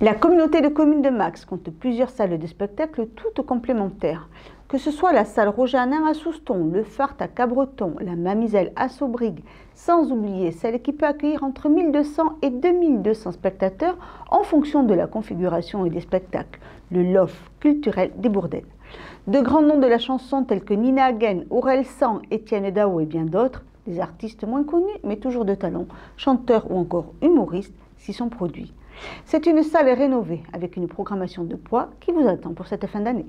La communauté de communes de Max compte plusieurs salles de spectacle toutes complémentaires. Que ce soit la salle Rojanin à Souston, le Fart à Cabreton, la Mamiselle à Saubrigue, sans oublier celle qui peut accueillir entre 1200 et 2200 spectateurs en fonction de la configuration et des spectacles, le LOF culturel des Bourdelles. De grands noms de la chanson tels que Nina Hagen, Aurel San, Étienne Dao et bien d'autres, des artistes moins connus mais toujours de talent, chanteurs ou encore humoristes, s'y sont produits. C'est une salle rénovée avec une programmation de poids qui vous attend pour cette fin d'année.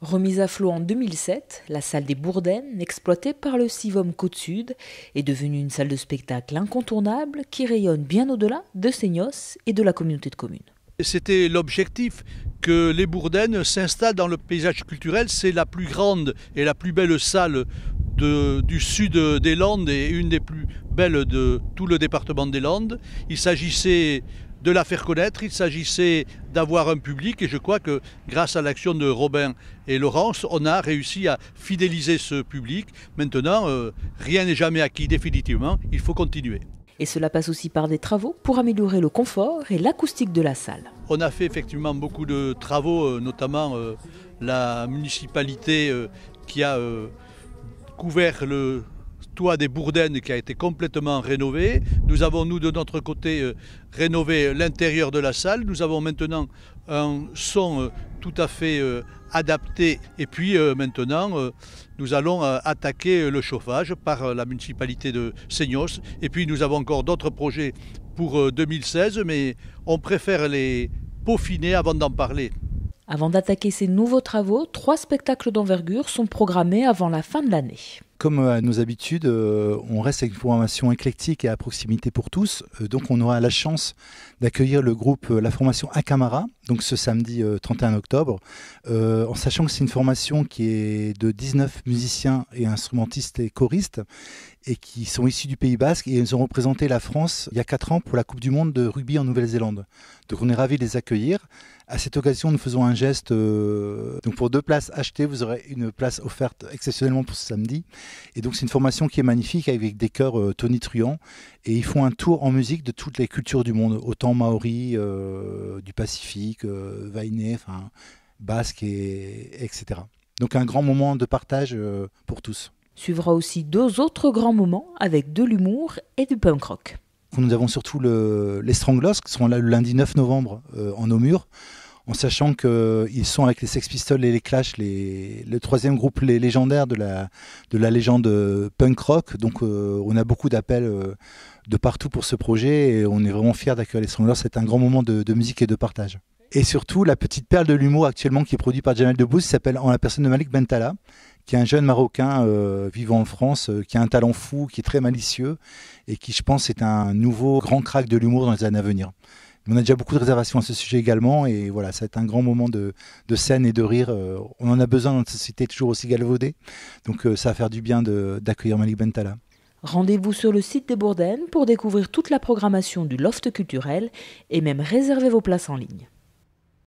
Remise à flot en 2007, la salle des Bourdaines, exploitée par le Civom Côte-Sud, est devenue une salle de spectacle incontournable qui rayonne bien au-delà de Seignos et de la communauté de communes. C'était l'objectif, que les Bourdaines s'installent dans le paysage culturel. C'est la plus grande et la plus belle salle du sud des Landes et une des plus belles de tout le département des Landes. Il s'agissait de la faire connaître. Il s'agissait d'avoir un public et je crois que grâce à l'action de Robin et Laurence, on a réussi à fidéliser ce public. Maintenant, euh, rien n'est jamais acquis définitivement, il faut continuer. Et cela passe aussi par des travaux pour améliorer le confort et l'acoustique de la salle. On a fait effectivement beaucoup de travaux, euh, notamment euh, la municipalité qui a couvert le toit des Bourdaines qui a été complètement rénové. Nous avons, nous, de notre côté, euh, rénové l'intérieur de la salle. Nous avons maintenant un son euh, tout à fait euh, adapté. Et puis maintenant, nous allons attaquer le chauffage par la municipalité de Seignos. Et puis nous avons encore d'autres projets pour 2016, mais on préfère les peaufiner avant d'en parler. Avant d'attaquer ces nouveaux travaux, trois spectacles d'envergure sont programmés avant la fin de l'année comme euh, à nos habitudes, euh, on reste avec une formation éclectique et à proximité pour tous. Euh, donc, on aura la chance d'accueillir le groupe La Formation Akamara, donc ce samedi 31 octobre, en sachant que c'est une formation qui est de 19 musiciens et instrumentistes et choristes et qui sont issus du Pays Basque et ils ont représenté la France il y a 4 ans pour la Coupe du Monde de rugby en Nouvelle-Zélande. Donc on est ravis de les accueillir à cette occasion, nous faisons un geste. Euh, donc pour deux places achetées, vous aurez une place offerte exceptionnellement pour ce samedi. Et donc c'est une formation qui est magnifique avec des chœurs euh, tonitruants. Et ils font un tour en musique de toutes les cultures du monde, autant maori, euh, du Pacifique, Vainé, enfin basque, et, etc. Donc un grand moment de partage pour tous. Suivra aussi deux autres grands moments avec de l'humour et du punk rock. Nous avons surtout le, les Stranglos qui seront là le lundi 9 novembre en Aumur en sachant qu'ils euh, sont avec les Sex Pistols et les Clash, le troisième groupe les légendaire de la, de la légende euh, punk rock. Donc euh, on a beaucoup d'appels de partout pour ce projet et on est vraiment fiers d'accueillir les Stranglers. C'est un grand moment de, musique et de partage. Et surtout, la petite perle de l'humour actuellement qui est produite par Jamel Debbouze s'appelle En la personne de Malik Bentala, qui est un jeune Marocain vivant en France, qui a un talent fou, qui est très malicieux et qui, je pense, est un nouveau grand crack de l'humour dans les années à venir on a déjà beaucoup de réservations à ce sujet également. Et voilà, ça va être un grand moment de, scène et de rire. Euh, on en a besoin dans notre société toujours aussi galvaudée. Donc euh, ça va faire du bien d'accueillir Malik Bentala. Rendez-vous sur le site des Bourdaines pour découvrir toute la programmation du Loft culturel et même réserver vos places en ligne.